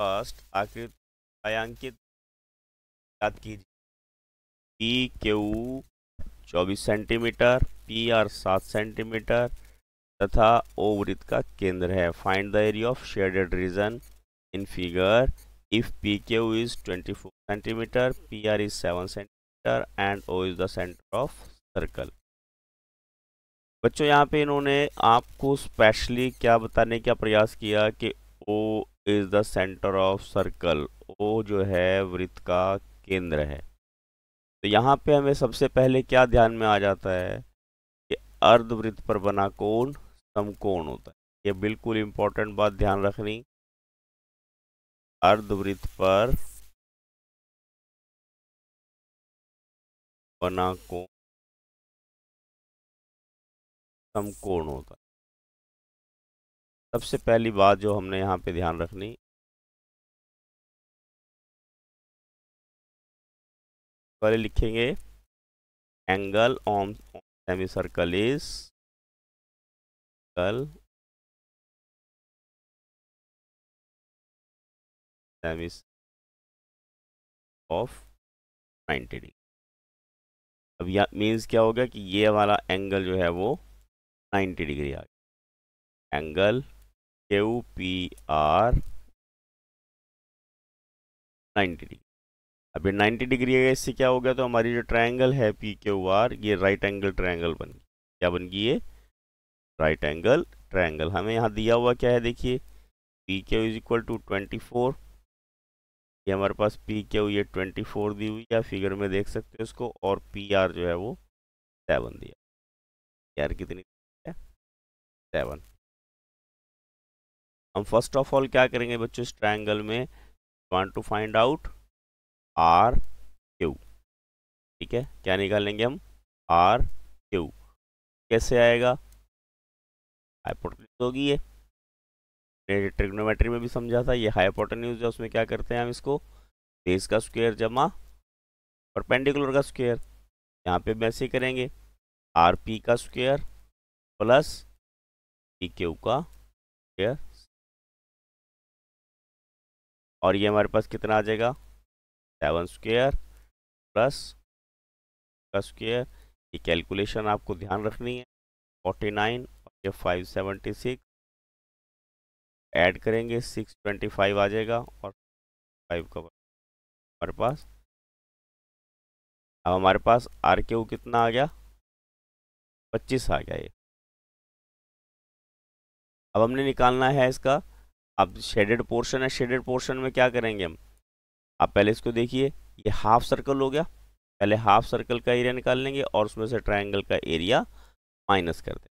first आकृत छायांकित याद कीजिए पी क्यू चौबीस सेंटीमीटर पी आर सात सेंटीमीटर तथा ओ वृत्त का केंद्र है find the area of shaded region in figure if P Q is twenty four centimetre P R is seven centimetre and O is the centre of circle बच्चों यहाँ पे इन्होंने आपको स्पेशली क्या बताने का प्रयास किया कि O is the centre of circle O जो है वृत्त का केंद्र है तो यहाँ पे हमें सबसे पहले क्या ध्यान में आ जाता है कि अर्धवृत्त पर बना कोण समकोण होता है ये बिल्कुल इंपॉर्टेंट बात ध्यान रखनी अर्धवृत्त पर बना कोण समकोण होता है सबसे पहली बात जो हमने यहाँ पे ध्यान रखनी पहले लिखेंगे angle on semi circle is angle semi of 90 degree अब यह मीन्स क्या होगा कि ये हमारा एंगल जो है वो 90 डिग्री आ गया angle Q P R ninety degree अभी नाइन्टी डिग्री है इससे क्या हो गया तो हमारी जो ट्रायंगल है पी क्यू आर ये राइट एंगल ट्रायंगल बन गई क्या बन गई ये राइट एंगल ट्रायंगल हमें यहाँ दिया हुआ क्या है देखिए P Q is equal to twenty four ये हमारे पास पी क्यू ये ट्वेंटी फोर दी हुई है फिगर में देख सकते हो इसको और पी आर जो है वो सेवन दिया यार कितनी है सेवन हम फर्स्ट ऑफ ऑल क्या करेंगे बच्चों इस ट्राइंगल में want to find out R Q ठीक है क्या निकालेंगे हम आर क्यू कैसे आएगा हाइपोटेन्यूज होगी ये ट्रिग्नोमेट्री में भी समझा था ये हाइपोटेन्यूज है उसमें क्या करते हैं हम इसको बेस का स्क्वायर जमा और पेंडिकुलर का स्क्वायर यहाँ पे वैसे करेंगे आर पी का स्क्वायर प्लस पी क्यू का स्क्वायर और ये हमारे पास कितना आ जाएगा सेवन स्क्वेयर प्लस का स्क्वेयर ये कैलकुलेशन आपको ध्यान रखनी है फोर्टी नाइन और ये फाइव सेवेंटी सिक्स एड करेंगे सिक्स ट्वेंटी फाइव आ जाएगा और फाइव का हमारे पास अब हमारे पास आर के कितना आ गया पच्चीस आ गया ये अब हमने निकालना है इसका अब शेडेड पोर्शन है शेडेड पोर्शन में क्या करेंगे हम आप पहले इसको देखिए ये हाफ सर्कल हो गया पहले हाफ सर्कल का एरिया निकाल लेंगे और उसमें से ट्रायंगल का एरिया माइनस कर देंगे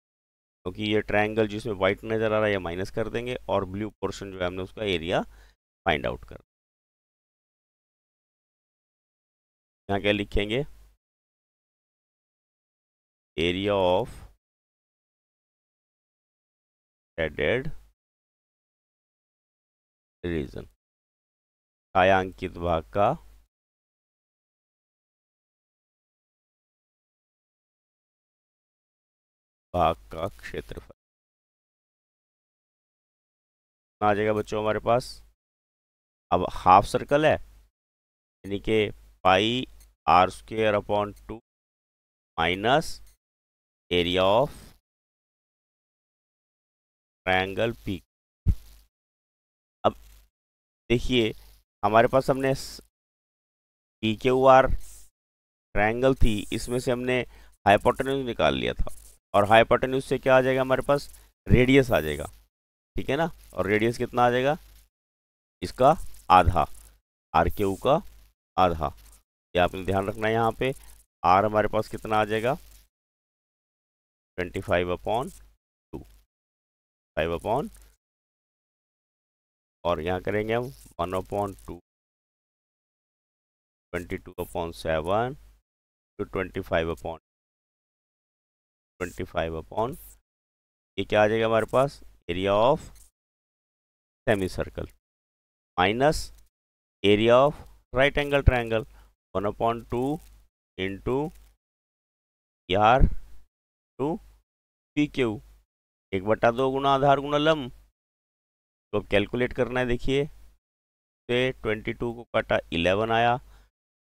क्योंकि तो ये ट्रायंगल जिसमें व्हाइट नज़र आ रहा है ये माइनस कर देंगे और ब्लू पोर्शन जो है हमने उसका एरिया फाइंड आउट कर यहाँ क्या लिखेंगे एरिया ऑफ एडेड रीजन छायांकित भाग का भाग का क्षेत्रफल आ जाएगा बच्चों हमारे पास अब हाफ सर्कल है यानी कि pi R square upon two minus area of triangle P देखिए हमारे पास हमने पी ऊ आर ट्रायंगल थी इसमें से हमने हाइपोटेन्यूज निकाल लिया था और हाइपोटेन्यूज से क्या आ जाएगा हमारे पास रेडियस आ जाएगा ठीक है ना और रेडियस कितना आ जाएगा इसका आधा आर के ऊ का आधा ये आपने ध्यान रखना है यहाँ पे आर हमारे पास कितना आ जाएगा twenty five upon two five upon और यहाँ करेंगे हम one upon two twenty two upon seven two twenty five upon twenty five upon ये क्या आ जाएगा हमारे पास area of semi circle minus area of right angle triangle one upon two into यार टू पी क्यू एक बटा दो गुना आधार गुना लम्ब तो अब कैलकुलेट करना है देखिए से ट्वेंटी टू को काटा इलेवन आया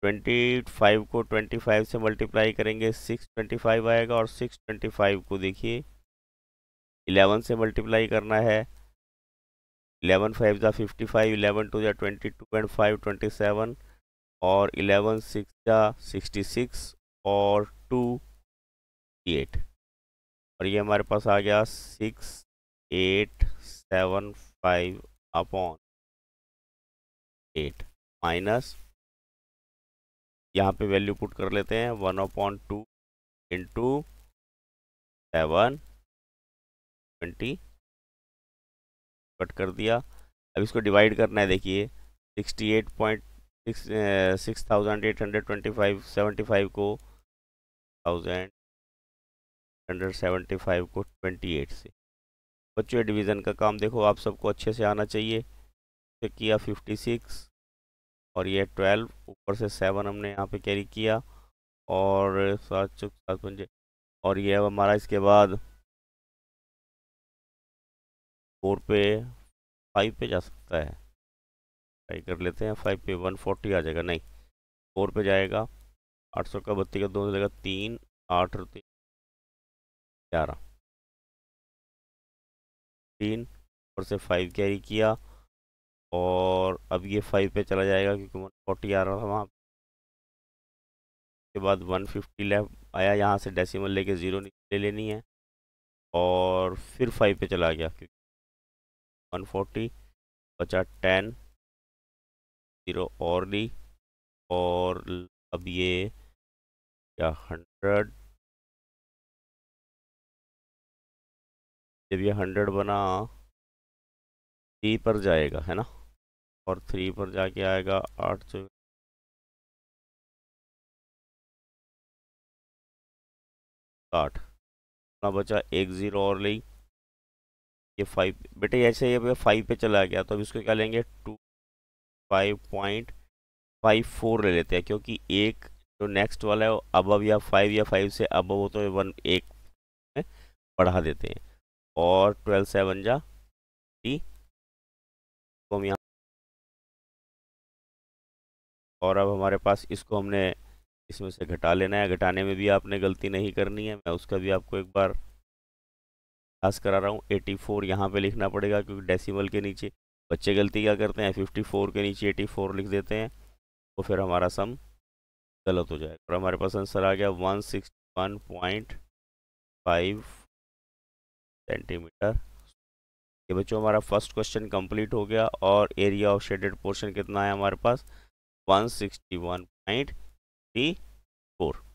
ट्वेंटी फाइव को ट्वेंटी फाइव से मल्टीप्लाई करेंगे सिक्स ट्वेंटी फाइव आएगा और सिक्स ट्वेंटी फाइव को देखिए इलेवन से मल्टीप्लाई करना है इलेवन फाइव ज़ा फिफ्टी फाइव इलेवन टू ज़ा twenty two point five twenty seven और इलेवन सिक्स ज़ा सिक्सटी सिक्स और टू एट और ये हमारे पास आ गया six eight seven five upon eight minus यहाँ पे वैल्यू पुट कर लेते हैं one upon two into seven twenty cut कर दिया अब इसको डिवाइड करना है देखिए sixty eight point six six thousand eight hundred twenty five seventy five को थाउजेंड हंड्रेड सेवेंटी फाइव को ट्वेंटी एट से बच्चों डिवीज़न का काम देखो आप सबको अच्छे से आना चाहिए तो किया 56 और ये 12 ऊपर से 7 हमने यहाँ पे कैरी किया और सात चौक सात पंजे और ये अब हमारा इसके बाद फोर पे फाइव पे जा सकता है ट्राई कर लेते हैं फाइव पे वन फोर्टी आ जाएगा नहीं फोर पे जाएगा आठ सौ का बत्ती का दो जाएगा तीन आठ रुपये ग्यारह फिफ्टीन और से फाइव कैरी किया और अब ये फाइव पे चला जाएगा क्योंकि वन फोर्टी आ रहा था वहाँ के बाद वन फिफ्टी लेफ्ट आया यहाँ से डेसिमल लेके ज़ीरो ले लेनी है और फिर फाइव पे चला गया क्योंकि वन फोर्टी बचा टेन ज़ीरो और ली और अब ये क्या हंड्रेड जब ये हंड्रेड बना थ्री पर जाएगा है ना और थ्री पर जाके आएगा आठ चौ आठ ना बचा एक ज़ीरो और ली ये फाइव बेटे ऐसे ही ये फाइव पे चला गया तो अब इसको क्या लेंगे two five point five four ले लेते हैं क्योंकि एक जो नेक्स्ट वाला है वो अब या फाइव या फाइव से अब वो तो वन एक बढ़ा देते हैं और ट्वेल्व सेवन जा टी तो हम यहाँ और अब हमारे पास इसको हमने इसमें से घटा लेना है घटाने में भी आपने गलती नहीं करनी है मैं उसका भी आपको एक बार खास करा रहा हूँ एटी फोर यहाँ पर लिखना पड़ेगा क्योंकि डेसिमल के नीचे बच्चे गलती क्या करते हैं फिफ्टी फोर के नीचे एटी फोर लिख देते हैं तो फिर हमारा सम गलत हो जाएगा और हमारे पास आंसर आ गया one sixty one point five centimetre ये बच्चों हमारा फर्स्ट क्वेश्चन कंप्लीट हो गया और एरिया ऑफ शेडेड पोर्शन कितना है हमारे पास 161.34